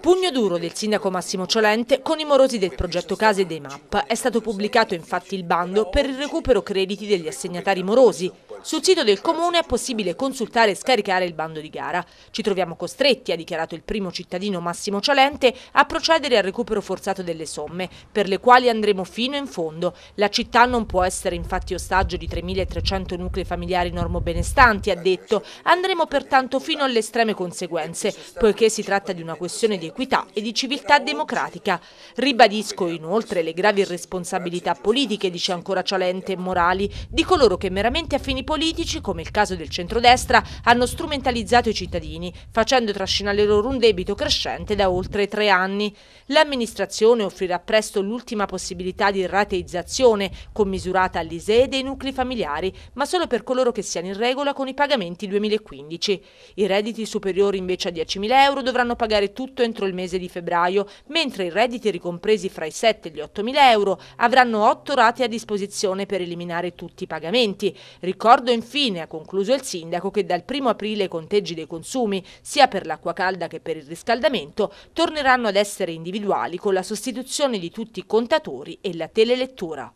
Pugno duro del sindaco Massimo Ciolente con i morosi del progetto Case dei MAP. È stato pubblicato infatti il bando per il recupero crediti degli assegnatari morosi, sul sito del comune è possibile consultare e scaricare il bando di gara. Ci troviamo costretti, ha dichiarato il primo cittadino Massimo Cialente, a procedere al recupero forzato delle somme, per le quali andremo fino in fondo. La città non può essere infatti ostaggio di 3.300 nuclei familiari normobenestanti, ha detto. Andremo pertanto fino alle estreme conseguenze, poiché si tratta di una questione di equità e di civiltà democratica. Ribadisco inoltre le gravi responsabilità politiche, dice ancora Cialente, e morali, di coloro che meramente a fini politici politici, come il caso del centrodestra, hanno strumentalizzato i cittadini, facendo trascinare loro un debito crescente da oltre tre anni. L'amministrazione offrirà presto l'ultima possibilità di rateizzazione, commisurata all'ISEE dei nuclei familiari, ma solo per coloro che siano in regola con i pagamenti 2015. I redditi superiori invece a 10.000 euro dovranno pagare tutto entro il mese di febbraio, mentre i redditi ricompresi fra i 7 e gli 8.000 euro avranno 8 rate a disposizione per eliminare tutti i pagamenti. Ricordo L'accordo infine ha concluso il sindaco che dal 1 aprile i conteggi dei consumi, sia per l'acqua calda che per il riscaldamento, torneranno ad essere individuali con la sostituzione di tutti i contatori e la telelettura.